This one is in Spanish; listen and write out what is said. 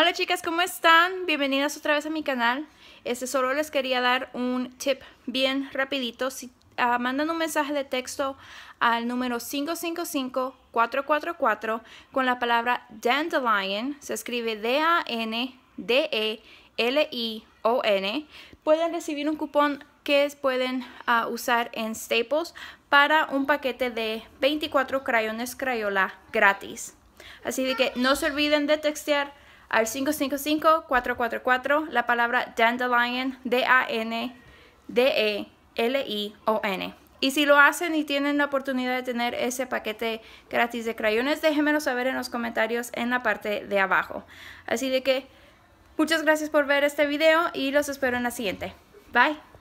Hola chicas, ¿cómo están? Bienvenidas otra vez a mi canal. Este solo les quería dar un tip bien rapidito. Si ah, mandan un mensaje de texto al número 555-444 con la palabra dandelion, se escribe D-A-N-D-E-L-I-O-N, e pueden recibir un cupón que pueden ah, usar en Staples para un paquete de 24 crayones Crayola gratis. Así que no se olviden de textear al 555-444 la palabra dandelion, D-A-N-D-E-L-I-O-N. E y si lo hacen y tienen la oportunidad de tener ese paquete gratis de crayones, déjenmelo saber en los comentarios en la parte de abajo. Así de que muchas gracias por ver este video y los espero en la siguiente. Bye.